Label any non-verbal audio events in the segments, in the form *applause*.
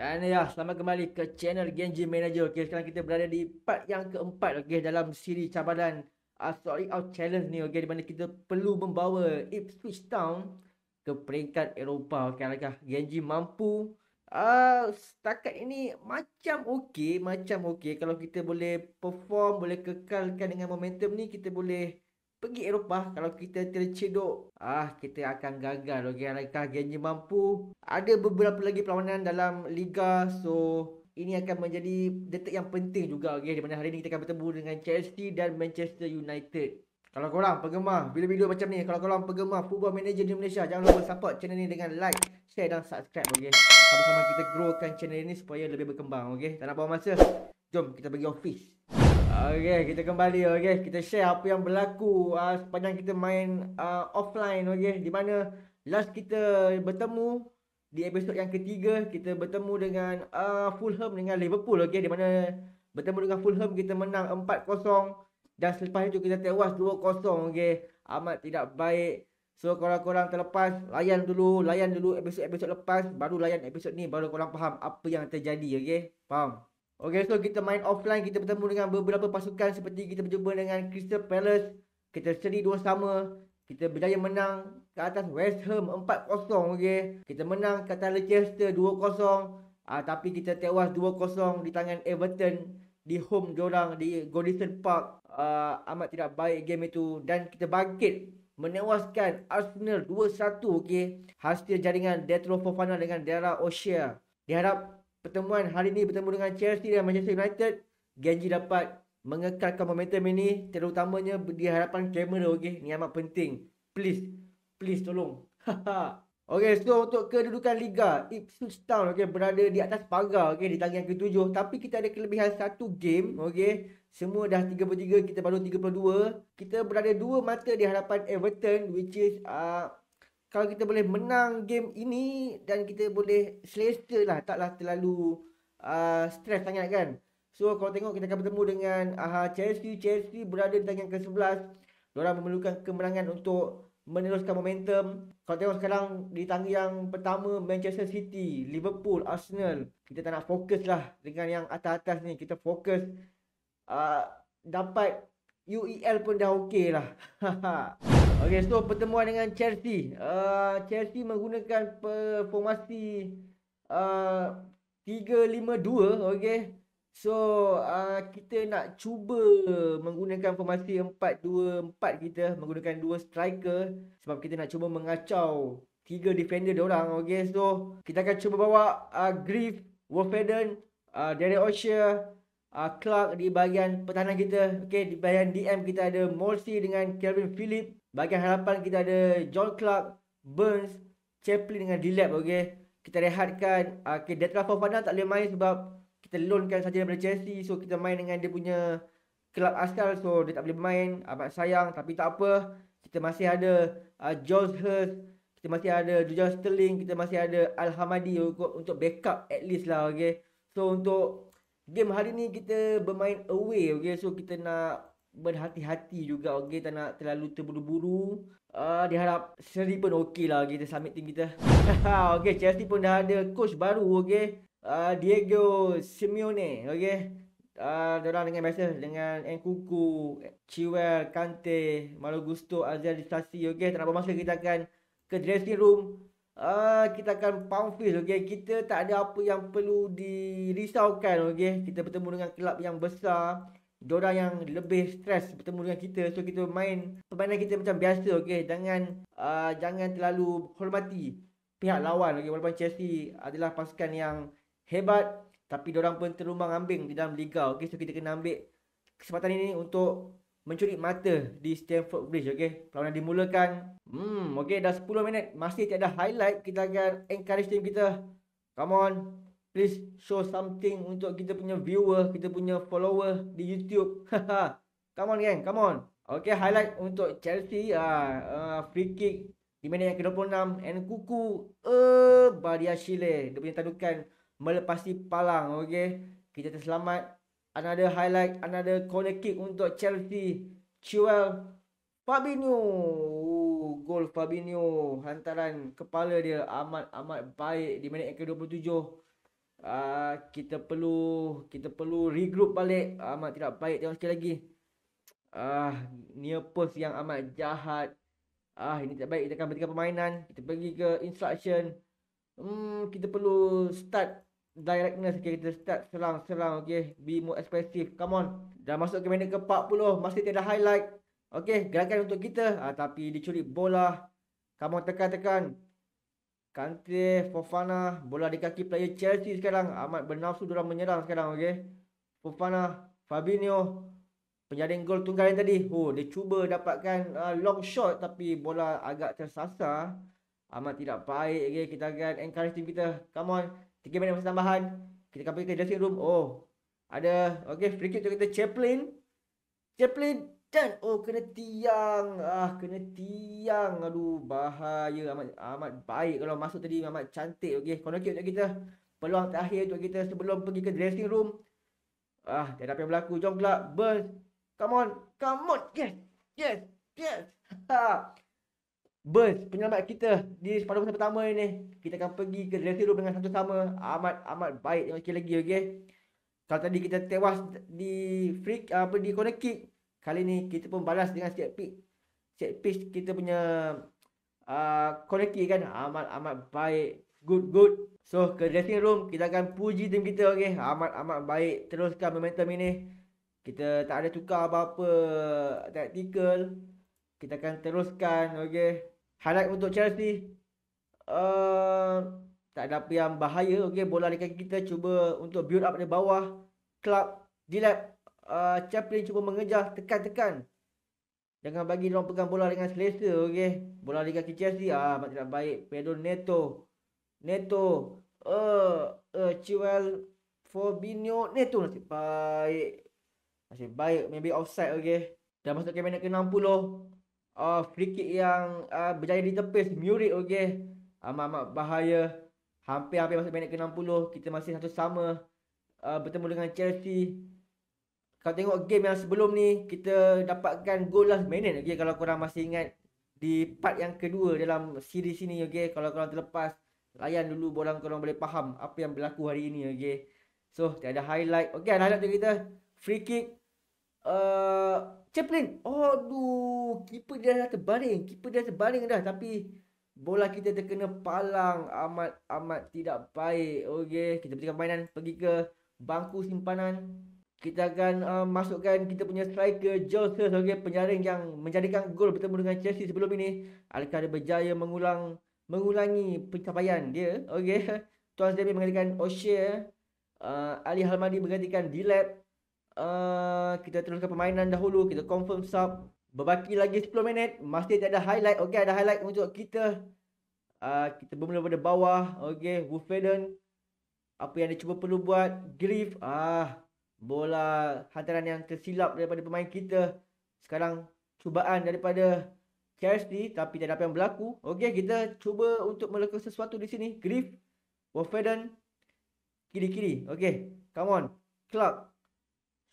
Dan ya, selamat kembali ke channel Genji Manager. Okay, sekarang kita berada di part yang keempat okay, dalam siri cabaran uh, Sorry Out Challenge ni. Okay, di mana kita perlu membawa Ipswich Town ke peringkat Eropah. Okay, adakah Genji mampu? Ah, Uh, setakat ini macam okey, macam okey. Kalau kita boleh perform, boleh kekalkan dengan momentum ni, kita boleh pergi Eropah kalau kita tercedok, ah kita akan gagal okey adakah Genji mampu ada beberapa lagi perlawanan dalam liga so ini akan menjadi detik yang penting juga okey di mana hari ini kita akan bertemu dengan Chelsea dan Manchester United kalau korang penggemar video-video macam ni kalau korang penggemar Football Manager di Malaysia jangan lupa support channel ni dengan like share dan subscribe okey sama-sama kita growkan channel ini supaya lebih berkembang okey tak nak buang masa jom kita pergi office Okey, kita kembali okey. Kita share apa yang berlaku uh, sepanjang kita main uh, offline okey. Di mana last kita bertemu di episod yang ketiga kita bertemu dengan uh, Fulham dengan Liverpool okey. Di mana bertemu dengan Fulham kita menang 4-0 dan selepas itu kita tewas 2-0 okey. Amat tidak baik. So kalau korang terlepas, layan dulu, layan dulu episod-episod lepas, baru layan episod ni baru korang faham apa yang terjadi okey. Faham? Okay, so kita main offline. Kita bertemu dengan beberapa pasukan seperti kita berjumpa dengan Crystal Palace. Kita seri dua sama. Kita berjaya menang ke atas West Ham 4-0. Okay. Kita menang ke atas Leicester 2-0. Uh, ah, tapi kita tewas 2-0 di tangan Everton. Di home diorang di Goodison Park. Uh, amat tidak baik game itu. Dan kita bangkit menewaskan Arsenal 2-1. Okay. Hasil jaringan Detro Fofana dengan Dara O'Shea. Diharap pertemuan hari ini bertemu dengan Chelsea dan Manchester United, Genji dapat mengekalkan momentum ini terutamanya di hadapan kamera okey. Ni amat penting. Please, please tolong. okey, so untuk kedudukan liga, Ipswich Town okey berada di atas pagar okey di tangga ke tujuh tapi kita ada kelebihan satu game okey. Semua dah 33, kita baru 32. Kita berada dua mata di hadapan Everton which is uh, kalau kita boleh menang game ini dan kita boleh selesa lah taklah terlalu uh, ah, stres sangat kan so kalau tengok kita akan bertemu dengan uh, Chelsea Chelsea berada di tangan ke-11 mereka memerlukan kemenangan untuk meneruskan momentum kalau tengok sekarang di tangan yang pertama Manchester City Liverpool Arsenal kita tak nak fokus lah dengan yang atas-atas ni kita fokus uh, dapat UEL pun dah okey lah *laughs* Okey, so pertemuan dengan Chelsea. Uh, Chelsea menggunakan formasi uh, 3-5-2. Okey. So, uh, kita nak cuba menggunakan formasi 4-2-4 kita menggunakan dua striker sebab kita nak cuba mengacau tiga defender dia orang. so kita akan cuba bawa uh, Griff, Wolfenden, uh, Derek Osher, uh, ah, Clark di bahagian pertahanan kita. Okey, di bahagian DM kita ada Morsi dengan Kevin Philip. Bahagian harapan kita ada John Clark, Burns, Chaplin dengan Dilap. Okey, kita rehatkan. Uh, Okey, Detra Fofana tak boleh main sebab kita loankan saja daripada Chelsea. So, kita main dengan dia punya kelab asal. So, dia tak boleh main. Amat ah, sayang. Tapi tak apa. Kita masih ada uh, George Hurst. Kita masih ada Dujan Sterling. Kita masih ada Al-Hamadi untuk, untuk backup at least lah. Okey. So, untuk game hari ni kita bermain away okay so kita nak berhati-hati juga okay, tak nak terlalu terburu-buru uh, diharap seri pun okey lah kita summit team kita *laughs* Okay, Chelsea pun dah ada coach baru okay. uh, Diego Simeone okey Uh, ah, orang dengan biasa dengan Nkuku, Chiwell, Kante, Malogusto, Azel, Stasi Okay, tak nak masa kita akan ke dressing room uh, kita akan pound fist okey kita tak ada apa yang perlu dirisaukan okey kita bertemu dengan kelab yang besar dorang yang lebih stres bertemu dengan kita so kita main permainan kita macam biasa okey jangan uh, ah, jangan terlalu hormati pihak lawan okey walaupun Chelsea adalah pasukan yang hebat tapi dorang pun terumbang ambing di dalam liga okey so kita kena ambil kesempatan ini untuk mencuri mata di Stamford Bridge okey perlawanan dimulakan hmm okey dah 10 minit masih tiada highlight kita akan encourage team kita come on please show something untuk kita punya viewer kita punya follower di YouTube *laughs* come on gang come on okey highlight untuk Chelsea ah uh, uh, free kick di minit yang ke-26 and kuku eh uh, Badia Shile dia punya tandukan melepasi palang okey kita terselamat another highlight, another corner kick untuk Chelsea. Chuel Fabinho. Gol Fabinho. Hantaran kepala dia amat-amat baik di minit yang ke-27. Uh, kita perlu kita perlu regroup balik. Amat tidak baik tengok sekali lagi. Ah, uh, near post yang amat jahat. Ah, uh, ini tak baik. Kita akan berikan permainan. Kita pergi ke instruction. Hmm, kita perlu start directness okay, kita start serang serang, okey be more expressive come on dah masuk ke minit ke 40 masih tiada highlight okey gerakan untuk kita ah, tapi dicuri bola Kamu tekan-tekan Kante Fofana bola di kaki player Chelsea sekarang amat bernafsu dalam menyerang sekarang okey Fofana Fabinho penjaring gol tunggal yang tadi oh dia cuba dapatkan uh, long shot tapi bola agak tersasar amat tidak baik okey kita akan encouraging kita come on Tiga minit masa tambahan kita kembali ke dressing room oh ada Okay, free kick tu kita Chaplin Chaplin dan oh kena tiang ah kena tiang aduh bahaya amat amat baik kalau masuk tadi amat cantik Okay, corner kick untuk kita peluang terakhir tu kita sebelum pergi ke dressing room ah dia dah apa yang berlaku jom kelab come on come on yes yes yes ha. ha bus penyelamat kita di pada masa pertama ini kita akan pergi ke dressing room dengan satu sama amat amat baik dengan sekali lagi okay. kalau tadi kita tewas di freak apa di corner kick kali ini kita pun balas dengan set pick set pitch kita punya uh, corner kick kan amat amat baik good good so ke dressing room kita akan puji tim kita okey amat amat baik teruskan momentum ini kita tak ada tukar apa-apa tactical kita akan teruskan okey Highlight untuk Chelsea. Uh, eh, tak ada apa yang bahaya. Okay, bola di kaki kita cuba untuk build up di bawah. Club di lap. Uh, Chaplin cuba mengejar. Tekan-tekan. Jangan bagi mereka pegang bola dengan selesa. Okay. Bola di kaki Chelsea. Ah, amat tidak baik. Pedro Neto. Neto. Uh, eh, uh, Chiwell. Fabinho. Neto nasib baik. Nasib baik. Maybe offside. Okay. Dah masuk ke minit ke uh, oh, free kick yang uh, berjaya di tepis Murid okey ah, amat-amat bahaya hampir-hampir masuk minit ke-60 kita masih satu sama uh, bertemu dengan Chelsea kalau tengok game yang sebelum ni kita dapatkan goal last minute okey kalau korang masih ingat di part yang kedua dalam siri sini okey kalau korang terlepas layan dulu bola korang boleh faham apa yang berlaku hari ini okey so tiada highlight okey ada highlight kita free kick uh, Chaplin Aduh Keeper dia dah terbaring Keeper dia dah terbaring dah Tapi Bola kita terkena palang Amat Amat tidak baik Okay Kita berikan permainan Pergi ke Bangku simpanan Kita akan uh, Masukkan kita punya striker Joseph Okay Penyaring yang Menjadikan gol bertemu dengan Chelsea sebelum ini Alkara berjaya mengulang Mengulangi pencapaian dia Okay *laughs* Tuan Zemi oh, eh, menggantikan O'Shea uh, Ali Halmadi menggantikan d Uh, kita teruskan permainan dahulu kita confirm sub berbaki lagi 10 minit masih tak ada highlight okey ada highlight untuk kita uh, kita bermula pada bawah okey Wolfenden apa yang dia cuba perlu buat grief ah uh, bola hantaran yang tersilap daripada pemain kita sekarang cubaan daripada KSD tapi tak ada apa yang berlaku okey kita cuba untuk melakukan sesuatu di sini grief Wolfenden kiri-kiri okey come on Clark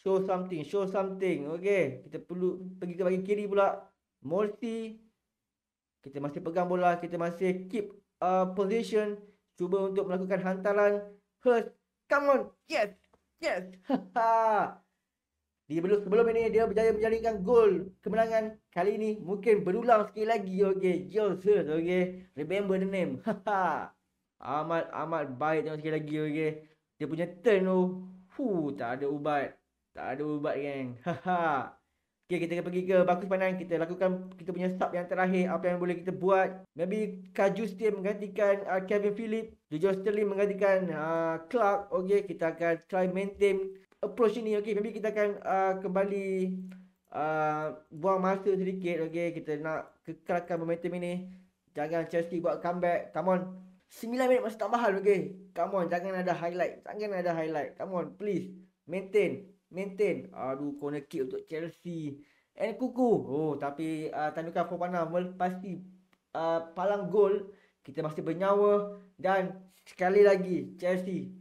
show something show something okey kita perlu pergi ke bagi kiri pula multi kita masih pegang bola kita masih keep uh, position cuba untuk melakukan hantaran first come on yes yes ha, ha. dia belum sebelum ini dia berjaya menjaringkan gol kemenangan kali ini mungkin berulang sekali lagi okey Joseph okey remember the name ha, amat amat baik tengok sekali lagi okey dia punya turn tu oh. Huh, tak ada ubat. Tak ada ubat geng. *laughs* Haha. Okay, kita akan pergi ke bakus pandang kita lakukan kita punya sub yang terakhir apa yang boleh kita buat. Maybe Kaju Steam menggantikan uh, Kevin Philip, Jojo Sterling menggantikan uh, Clark. Okey kita akan try maintain approach ini. Okey maybe kita akan uh, kembali uh, buang masa sedikit. Okey kita nak kekalkan momentum ini. Jangan Chelsea buat comeback. Come on. 9 minit masih tambahan okey. Come on jangan ada highlight. Jangan ada highlight. Come on please. Maintain maintain aduh corner kick untuk Chelsea and kuku oh tapi uh, ah, tandukan Fofana melepasi uh, ah, palang gol kita masih bernyawa dan sekali lagi Chelsea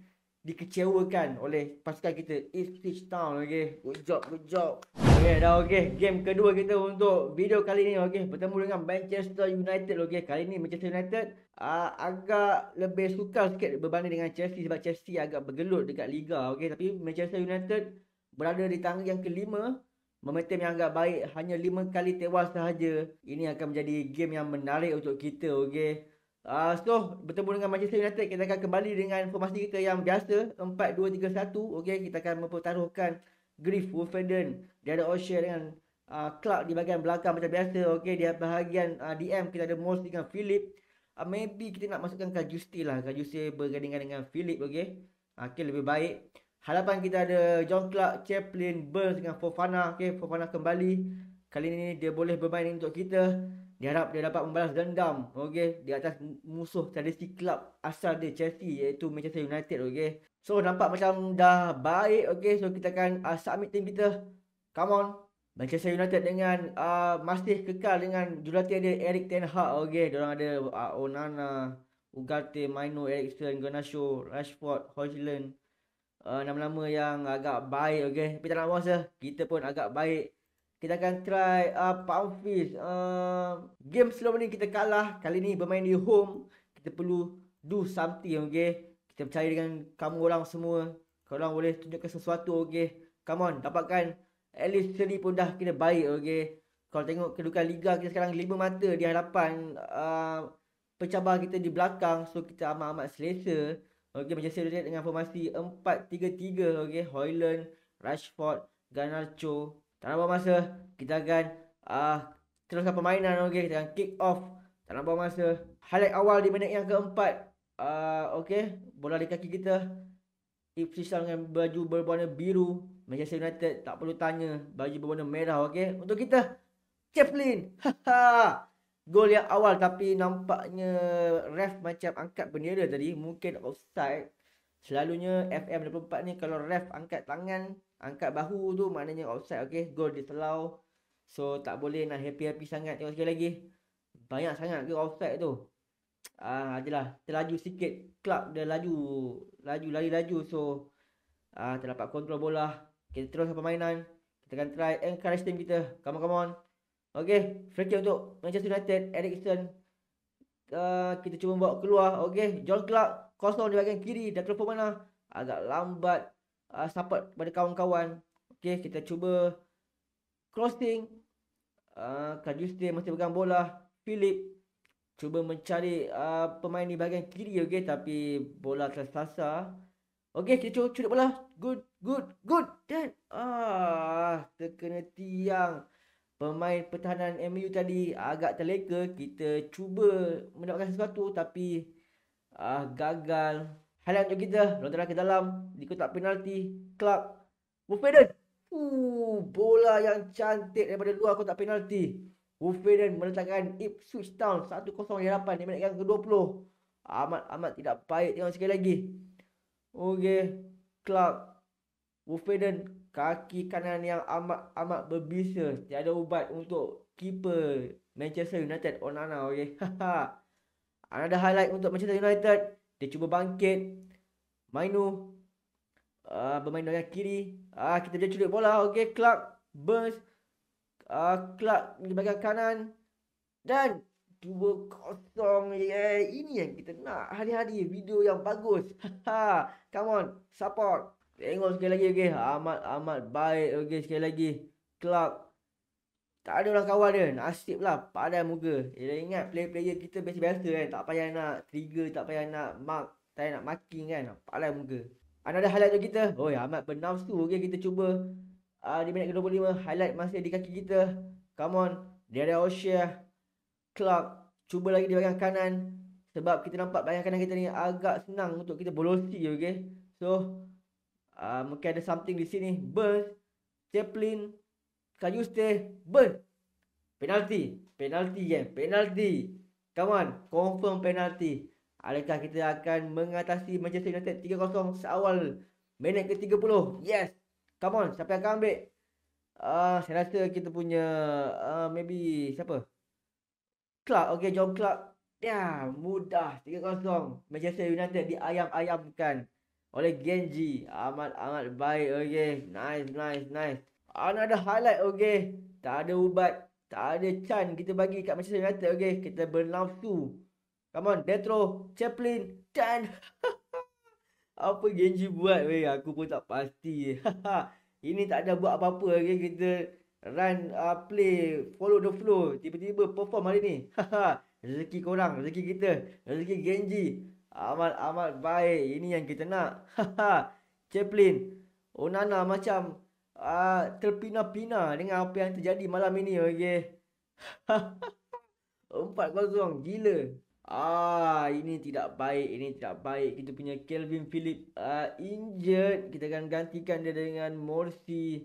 dikecewakan oleh pasukan kita Ipswich Town okay, good job good job Okay, dah okey game kedua kita untuk video kali ni okay, bertemu dengan Manchester United okay, kali ni Manchester United uh, agak lebih sukar sikit berbanding dengan Chelsea sebab Chelsea agak bergelut dekat liga okay, tapi Manchester United berada di tangga yang kelima Momentum yang agak baik hanya 5 kali tewas sahaja Ini akan menjadi game yang menarik untuk kita okay? uh, ah, So bertemu dengan Manchester United Kita akan kembali dengan informasi kita yang biasa 4-2-3-1 okay? Kita akan mempertaruhkan Griff, Wolfenden Dia ada Osher dengan uh, Clark di bahagian belakang macam biasa okay? Di bahagian uh, ah, DM kita ada Moss dengan Philip uh, Maybe kita nak masukkan Kajusti lah Kajusti bergandingan dengan Philip okay? Okay, Lebih baik Harapan kita ada John Clark, Chaplin, Burns dengan Fofana. Okay, Fofana kembali. Kali ini dia boleh bermain untuk kita. Diharap dia dapat membalas dendam. Okay, di atas musuh tradisi club asal dia Chelsea iaitu Manchester United. Okay. So, nampak macam dah baik. Okay, so kita akan uh, submit team kita. Come on. Manchester United dengan uh, masih kekal dengan jurulatih dia Eric Ten Hag. Okay, diorang ada uh, Onana, Ugarte, Maino, Ericsson, Garnacho, Rashford, Hojland uh, nama-nama yang agak baik okey. Tapi tak nak bahasa, kita pun agak baik. Kita akan try uh, ah, Pumpfish. Eh, uh, game sebelum ni kita kalah. Kali ni bermain di home. Kita perlu do something okey. Kita percaya dengan kamu orang semua. Kalau orang boleh tunjukkan sesuatu okey. Come on, dapatkan at least seri pun dah kena baik okey. Kalau tengok kedudukan liga kita sekarang lima mata di hadapan uh, pencabar kita di belakang. So kita amat-amat selesa. Okey Manchester United dengan formasi 4-3-3 okey Hoyland, Rashford, Garnacho. Tak nak buang masa, kita akan uh, teruskan permainan okey kita akan kick off. Tak nak buang masa. Highlight awal di minit yang keempat. Uh, okey, bola di kaki kita. Ipswich dengan baju berwarna biru. Manchester United tak perlu tanya baju berwarna merah okey. Untuk kita Chaplin. Ha ha gol yang awal tapi nampaknya ref macam angkat bendera tadi mungkin offside selalunya FM 84 ni kalau ref angkat tangan angkat bahu tu maknanya offside okey gol ditelau so tak boleh nak happy-happy sangat tengok sekali lagi banyak sangat ke offside tu ah adalah terlaju sikit club dia laju laju lari laju so ah terdapat kontrol bola kita terus permainan kita akan try encourage team kita come on come on Okey, Frankie untuk Manchester United, Eric Uh, kita cuba bawa keluar. Okey, John Clark kosong di bahagian kiri. Dah terlupa mana? Agak lambat. Uh, support pada kawan-kawan. Okey, kita cuba crossing. Uh, ah, Kajustin masih pegang bola. Philip cuba mencari uh, pemain di bahagian kiri. Okey, tapi bola tersasar. Okey, kita cuba curi bola. Good, good, good. Dan ah, terkena tiang pemain pertahanan MU tadi agak terleka kita cuba mendapatkan sesuatu tapi uh, gagal Highlight untuk kita lontaran ke dalam di kotak penalti club Wolfenden uh, bola yang cantik daripada luar kotak penalti Wolfenden meletakkan Ipswich Town 1-0 di hadapan di minit yang ke-20 amat amat tidak baik tengok sekali lagi okey club Wolfenden kaki kanan yang amat amat berbisa. Tiada ubat untuk keeper Manchester United Onana okey. Ada highlight untuk Manchester United. Dia cuba bangkit. Mainu uh, bermain dengan kiri. Ah uh, kita dia curi bola okey. Clark burst. Ah uh, Clark di bahagian kanan dan 2-0. Yeah. Ini yang kita nak hari-hari video yang bagus. Come on, support. Tengok sekali lagi okey. Amat amat baik okey sekali lagi. Clark. Tak ada lah kawan dia. Nasib lah. Padan muka. Dia ingat player-player kita biasa-biasa kan. Tak payah nak trigger. Tak payah nak mark. Tak payah nak marking kan. Padan muka. Ada highlight tu kita. Oi amat bernafs tu. Okey kita cuba. Uh, di minit ke-25. Highlight masih di kaki kita. Come on. Dia ada Osher. Clark. Cuba lagi di bahagian kanan. Sebab kita nampak bahagian kanan kita ni agak senang untuk kita bolosi okey. So uh, mungkin ada something di sini ber Chaplin Kayu stay ber penalty penalty game yeah. penalty come on confirm penalty adakah kita akan mengatasi Manchester United 3-0 seawal minit ke 30 yes come on siapa yang akan ambil uh, saya rasa kita punya uh, maybe siapa Club, okay, John Club. Ya, yeah, mudah. 3-0. Manchester United di ayam-ayam ayamkan oleh Genji. Amat amat baik. Okey. Nice nice nice. Ana ada highlight okey. Tak ada ubat, tak ada chan kita bagi kat Manchester United okey. Kita bernafsu. Come on, Detro, Chaplin, Chan. *laughs* Apa Genji buat weh? Aku pun tak pasti. *laughs* Ini tak ada buat apa-apa okey. Kita run uh, play follow the flow. Tiba-tiba perform hari ni. *laughs* rezeki korang, rezeki kita, rezeki Genji. Amat-amat baik. Ini yang kita nak. Chaplin oh nana macam uh, ah, terpina-pina dengan apa yang terjadi malam ini. Okey. 4 *laughs* kosong. Gila. Ah, ini tidak baik. Ini tidak baik. Kita punya Kelvin Phillip uh, ah, injured. Kita akan gantikan dia dengan Morsi.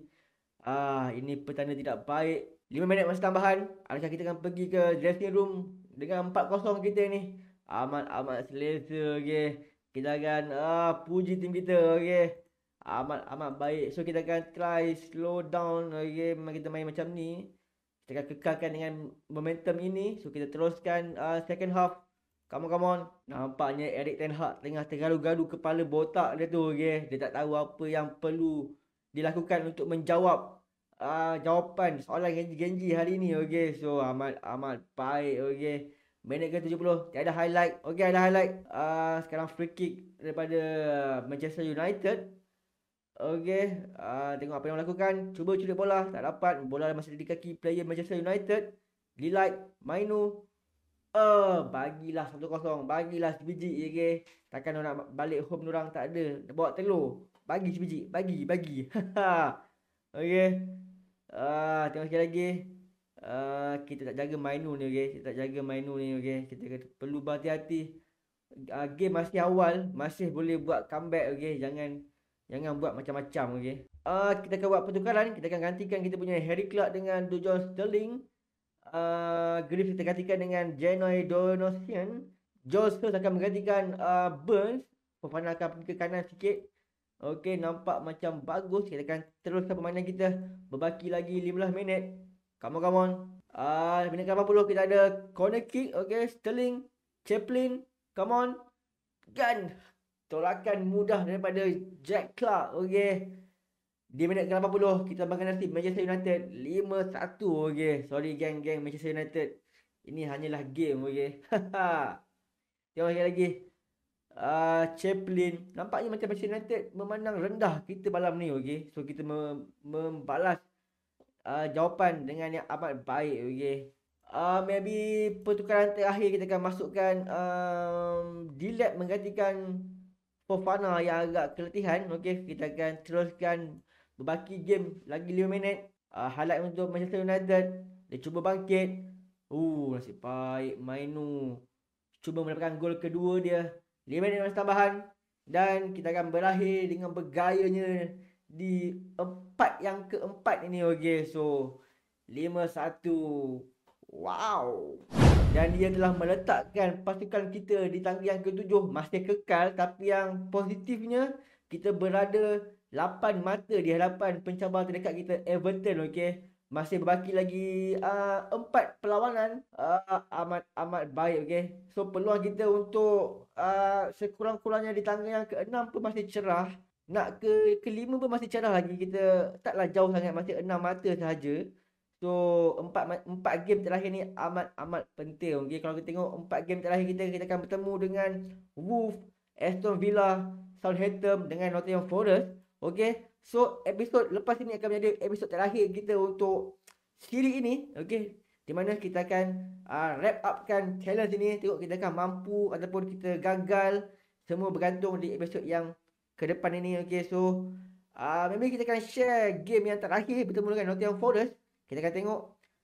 Ah, ini petanda tidak baik. 5 minit masa tambahan. Adakah kita akan pergi ke dressing room dengan 4-0 kita ni? amat-amat selesa okey. Kita akan uh, puji tim kita okey. Amat-amat baik. So kita akan try slow down okey. Memang kita main macam ni. Kita akan kekalkan dengan momentum ini. So kita teruskan uh, second half. Come on, come on. Nampaknya Eric Ten Hag tengah tergaduh-gaduh kepala botak dia tu okey. Dia tak tahu apa yang perlu dilakukan untuk menjawab uh, jawapan soalan Genji, Genji hari ni okey. So amat-amat baik okey. Minit ke 70 Tiada highlight Okey ada highlight uh, Sekarang free kick Daripada Manchester United Okey uh, Tengok apa yang melakukan Cuba curi bola Tak dapat Bola masih di kaki player Manchester United Delight Mainu Uh, bagilah 1-0 Bagilah sebiji okay? Takkan nak balik home orang tak ada Bawa telur Bagi sebiji Bagi Bagi *laughs* Okay uh, ah, Tengok sekali lagi Ah, kita tak jaga mainu ni okey kita tak jaga mainu ni okey kita kata perlu berhati-hati uh, game masih awal masih boleh buat comeback okey jangan jangan buat macam-macam okey uh, kita akan buat pertukaran kita akan gantikan kita punya Harry Clark dengan Dujon Sterling uh, Grif kita gantikan dengan Genoi Donosian Joe akan menggantikan uh, Burns Pemain akan pergi ke kanan sikit Okey nampak macam bagus Kita akan teruskan permainan kita Berbaki lagi 15 minit Come on, come on. Ah, uh, minit 80 kita ada corner kick, okay, Sterling, Chaplin, come on. Gun. Kan, tolakan mudah daripada Jack Clark, okay. Di minit ke-80 kita bangun nanti Manchester United 5-1, okay. Sorry geng-geng Manchester United. Ini hanyalah game, okay. *laughs* Tengok lagi lagi. Uh, Chaplin Nampaknya macam Manchester United Memandang rendah kita malam ni okay? So kita me- membalas uh, jawapan dengan yang amat baik okey uh, maybe pertukaran terakhir kita akan masukkan um, Dilab menggantikan Fofana yang agak keletihan okey kita akan teruskan berbaki game lagi 5 minit uh, highlight untuk Manchester United dia cuba bangkit uh nasib baik Mainu cuba mendapatkan gol kedua dia Lima minit masa tambahan dan kita akan berakhir dengan bergayanya di tempat yang keempat ini okey so 5-1 wow dan dia telah meletakkan pasukan kita di tangga yang ketujuh masih kekal tapi yang positifnya kita berada 8 mata di hadapan pencabar terdekat kita Everton okey masih berbaki lagi uh, ah, 4 perlawanan uh, amat amat baik okey so peluang kita untuk uh, sekurang-kurangnya di tangga yang keenam pun masih cerah nak ke kelima pun masih cerah lagi kita taklah jauh sangat masih enam mata sahaja so empat empat game terakhir ni amat amat penting okay kalau kita tengok empat game terakhir kita kita akan bertemu dengan Wolf Aston Villa Southampton dengan Nottingham Forest okay so episod lepas ini akan menjadi episod terakhir kita untuk siri ini okay di mana kita akan uh, wrap upkan challenge ini tengok kita akan mampu ataupun kita gagal semua bergantung di episod yang ke depan ini okey so uh, maybe kita akan share game yang terakhir bertemu dengan Nottingham Forest kita akan tengok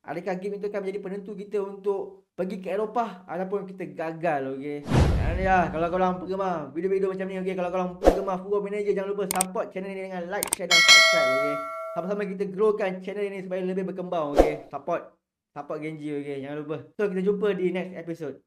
adakah game itu akan menjadi penentu kita untuk pergi ke Eropah ataupun kita gagal okey dan ya kalau korang penggemar video-video macam ni okey kalau kau korang penggemar Football Manager jangan lupa support channel ini dengan like share dan subscribe okey sama-sama kita growkan channel ini supaya lebih berkembang okey support support Genji okey jangan lupa so kita jumpa di next episode